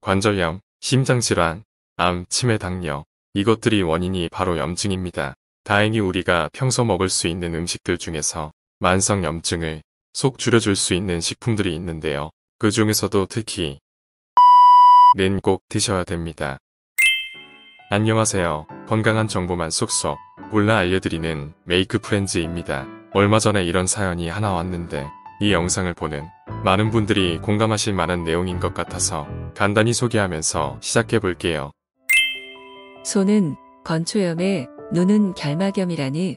관절염, 심장질환, 암, 치매 당뇨 이것들이 원인이 바로 염증입니다. 다행히 우리가 평소 먹을 수 있는 음식들 중에서 만성 염증을 속 줄여줄 수 있는 식품들이 있는데요. 그 중에서도 특히 는꼭 드셔야 됩니다. 안녕하세요. 건강한 정보만 쏙쏙 골라 알려드리는 메이크 프렌즈입니다. 얼마 전에 이런 사연이 하나 왔는데 이 영상을 보는 많은 분들이 공감하실 만한 내용인 것 같아서 간단히 소개하면서 시작해 볼게요. 손은 건초염에 눈은 결막염이라니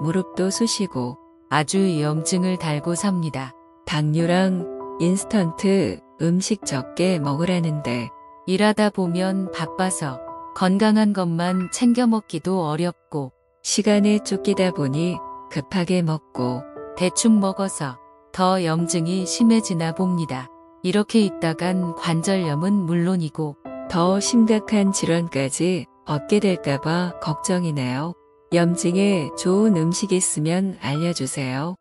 무릎도 쑤시고 아주 염증을 달고 삽니다. 당뇨랑 인스턴트 음식 적게 먹으라는데 일하다 보면 바빠서 건강한 것만 챙겨 먹기도 어렵고 시간에 쫓기다 보니 급하게 먹고 대충 먹어서 더 염증이 심해지나 봅니다. 이렇게 있다간 관절염은 물론이고 더 심각한 질환까지 얻게 될까봐 걱정이네요. 염증에 좋은 음식 있으면 알려주세요.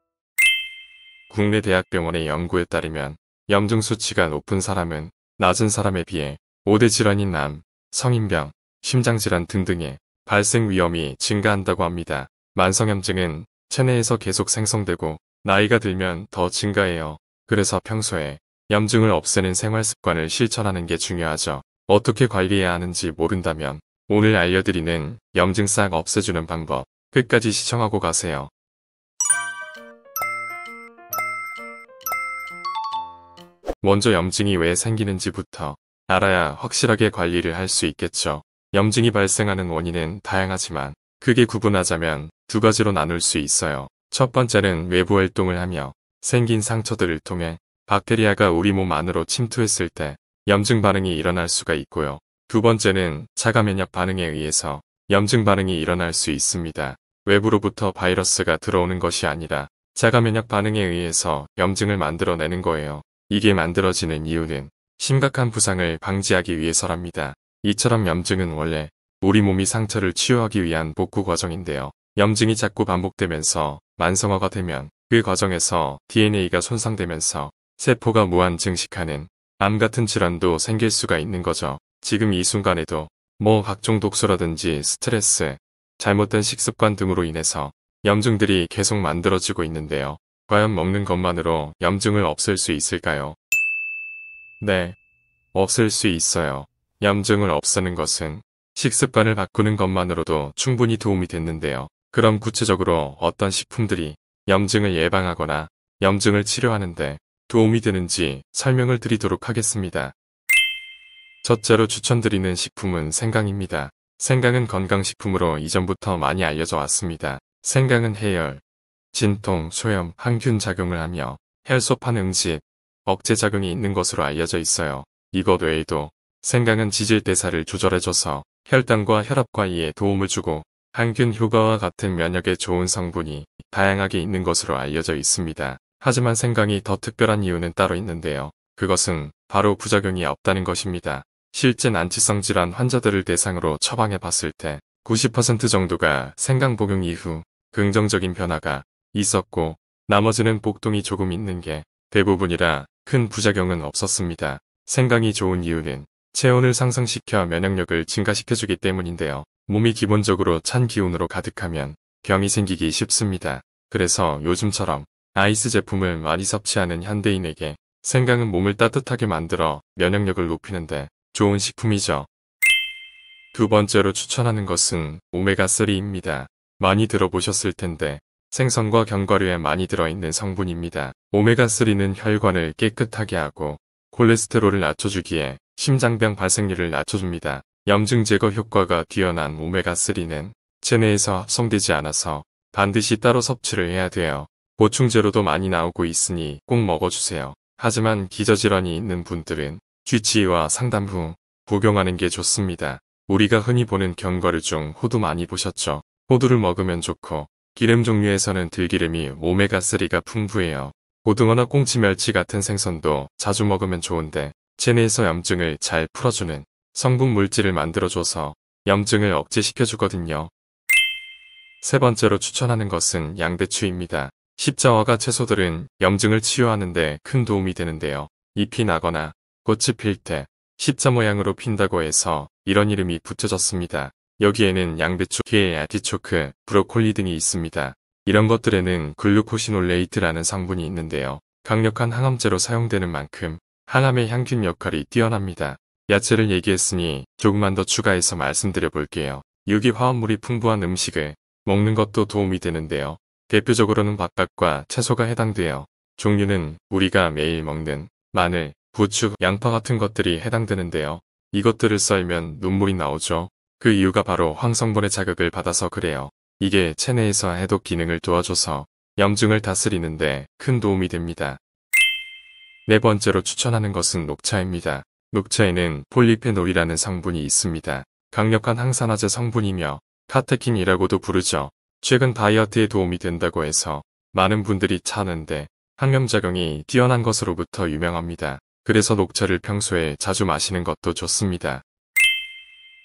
국내 대학병원의 연구에 따르면 염증 수치가 높은 사람은 낮은 사람에 비해 5대 질환인 남, 성인병, 심장질환 등등의 발생 위험이 증가한다고 합니다. 만성염증은 체내에서 계속 생성되고 나이가 들면 더 증가해요. 그래서 평소에 염증을 없애는 생활 습관을 실천하는 게 중요하죠. 어떻게 관리해야 하는지 모른다면 오늘 알려드리는 염증 싹 없애주는 방법 끝까지 시청하고 가세요. 먼저 염증이 왜 생기는지부터 알아야 확실하게 관리를 할 수 있겠죠. 염증이 발생하는 원인은 다양하지만 크게 구분하자면 두 가지로 나눌 수 있어요. 첫 번째는 외부 활동을 하며 생긴 상처들을 통해 박테리아가 우리 몸 안으로 침투했을 때 염증 반응이 일어날 수가 있고요. 두 번째는 자가 면역 반응에 의해서 염증 반응이 일어날 수 있습니다. 외부로부터 바이러스가 들어오는 것이 아니라 자가 면역 반응에 의해서 염증을 만들어내는 거예요. 이게 만들어지는 이유는 심각한 부상을 방지하기 위해서랍니다. 이처럼 염증은 원래 우리 몸이 상처를 치유하기 위한 복구 과정인데요. 염증이 자꾸 반복되면서 만성화가 되면 그 과정에서 DNA가 손상되면서 세포가 무한 증식하는 암 같은 질환도 생길 수가 있는 거죠. 지금 이 순간에도 뭐 각종 독소라든지 스트레스, 잘못된 식습관 등으로 인해서 염증들이 계속 만들어지고 있는데요. 과연 먹는 것만으로 염증을 없앨 수 있을까요? 네, 없앨 수 있어요. 염증을 없애는 것은 식습관을 바꾸는 것만으로도 충분히 도움이 됐는데요. 그럼 구체적으로 어떤 식품들이 염증을 예방하거나 염증을 치료하는데 도움이 되는지 설명을 드리도록 하겠습니다. 첫째로 추천드리는 식품은 생강입니다. 생강은 건강식품으로 이전부터 많이 알려져 왔습니다. 생강은 해열, 진통, 소염, 항균 작용을 하며 혈소판 응집, 억제작용이 있는 것으로 알려져 있어요. 이것 외에도 생강은 지질대사를 조절해줘서 혈당과 혈압 과리에 도움을 주고 항균 효과와 같은 면역에 좋은 성분이 다양하게 있는 것으로 알려져 있습니다. 하지만 생강이 더 특별한 이유는 따로 있는데요. 그것은 바로 부작용이 없다는 것입니다. 실제 난치성 질환 환자들을 대상으로 처방해 봤을 때 90% 정도가 생강 복용 이후 긍정적인 변화가 있었고 나머지는 복동이 조금 있는 게 대부분이라 큰 부작용은 없었습니다. 생강이 좋은 이유는 체온을 상승시켜 면역력을 증가시켜주기 때문인데요. 몸이 기본적으로 찬 기운으로 가득하면 병이 생기기 쉽습니다. 그래서 요즘처럼 아이스 제품을 많이 섭취하는 현대인에게 생강은 몸을 따뜻하게 만들어 면역력을 높이는데 좋은 식품이죠. 두 번째로 추천하는 것은 오메가3입니다. 많이 들어보셨을 텐데 생선과 견과류에 많이 들어있는 성분입니다. 오메가3는 혈관을 깨끗하게 하고 콜레스테롤을 낮춰주기에 심장병 발생률을 낮춰줍니다. 염증 제거 효과가 뛰어난 오메가3는 체내에서 합성되지 않아서 반드시 따로 섭취를 해야 돼요. 보충제로도 많이 나오고 있으니 꼭 먹어주세요. 하지만 기저질환이 있는 분들은 쥐치와 상담 후 복용하는 게 좋습니다. 우리가 흔히 보는 견과류 중 호두 많이 보셨죠? 호두를 먹으면 좋고 기름 종류에서는 들기름이 오메가3가 풍부해요. 고등어나 꽁치 멸치 같은 생선도 자주 먹으면 좋은데 체내에서 염증을 잘 풀어주는 성분 물질을 만들어줘서 염증을 억제시켜주거든요. 세 번째로 추천하는 것은 양배추입니다. 십자화가 채소들은 염증을 치유하는데 큰 도움이 되는데요. 잎이 나거나 꽃이 필 때 십자 모양으로 핀다고 해서 이런 이름이 붙여졌습니다. 여기에는 양배추, 게, 아티초크, 브로콜리 등이 있습니다. 이런 것들에는 글루코시놀레이트라는 성분이 있는데요. 강력한 항암제로 사용되는 만큼 항암의 향균 역할이 뛰어납니다. 야채를 얘기했으니 조금만 더 추가해서 말씀드려 볼게요. 유기화합물이 풍부한 음식을 먹는 것도 도움이 되는데요. 대표적으로는 밥깥과 채소가 해당되어 종류는 우리가 매일 먹는 마늘, 부추, 양파 같은 것들이 해당되는데요. 이것들을 썰면 눈물이 나오죠. 그 이유가 바로 황성분의 자극을 받아서 그래요. 이게 체내에서 해독 기능을 도와줘서 염증을 다스리는데 큰 도움이 됩니다. 네 번째로 추천하는 것은 녹차입니다. 녹차에는 폴리페놀이라는 성분이 있습니다. 강력한 항산화제 성분이며 카테킨이라고도 부르죠. 최근 다이어트에 도움이 된다고 해서 많은 분들이 차는데 항염작용이 뛰어난 것으로부터 유명합니다. 그래서 녹차를 평소에 자주 마시는 것도 좋습니다.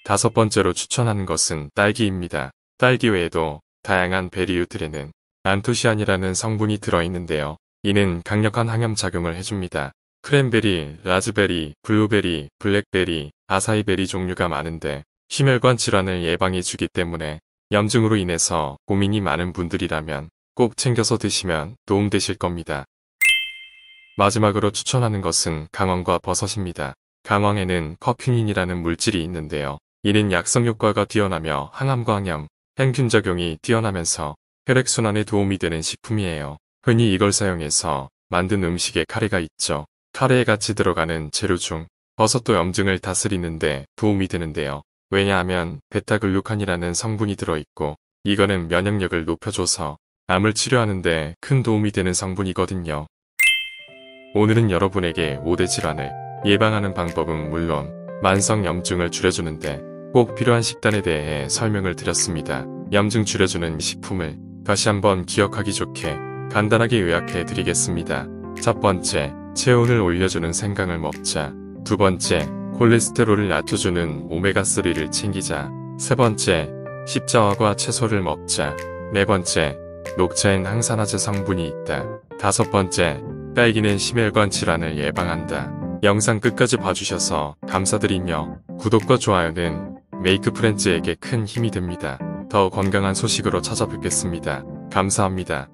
다섯 번째로 추천하는 것은 딸기입니다. 딸기 외에도 다양한 베리우트에는 안토시안이라는 성분이 들어있는데요. 이는 강력한 항염작용을 해줍니다. 크랜베리, 라즈베리, 블루베리, 블랙베리, 아사이베리 종류가 많은데 심혈관 질환을 예방해주기 때문에 염증으로 인해서 고민이 많은 분들이라면 꼭 챙겨서 드시면 도움되실 겁니다. 마지막으로 추천하는 것은 강황과 버섯입니다. 강황에는 커큐닌이라는 물질이 있는데요. 이는 약성 효과가 뛰어나며 항암광염 행균 작용이 뛰어나면서 혈액순환에 도움이 되는 식품이에요. 흔히 이걸 사용해서 만든 음식에 카레가 있죠. 카레에 같이 들어가는 재료 중 버섯도 염증을 다스리는데 도움이 되는데요. 왜냐하면 베타글루칸이라는 성분이 들어있고 이거는 면역력을 높여줘서 암을 치료하는데 큰 도움이 되는 성분이거든요. 오늘은 여러분에게 5대 질환을 예방하는 방법은 물론 만성 염증을 줄여주는데 꼭 필요한 식단에 대해 설명을 드렸습니다. 염증 줄여주는 식품을 다시 한번 기억하기 좋게 간단하게 요약해 드리겠습니다. 첫 번째, 체온을 올려주는 생강을 먹자. 두 번째, 콜레스테롤을 낮춰주는 오메가3를 챙기자. 세 번째, 십자화과 채소를 먹자. 네 번째, 녹차엔 항산화제 성분이 있다. 다섯 번째, 딸기는 심혈관 질환을 예방한다. 영상 끝까지 봐주셔서 감사드리며 구독과 좋아요는 메이크 프렌즈에게 큰 힘이 됩니다. 더 건강한 소식으로 찾아뵙겠습니다. 감사합니다.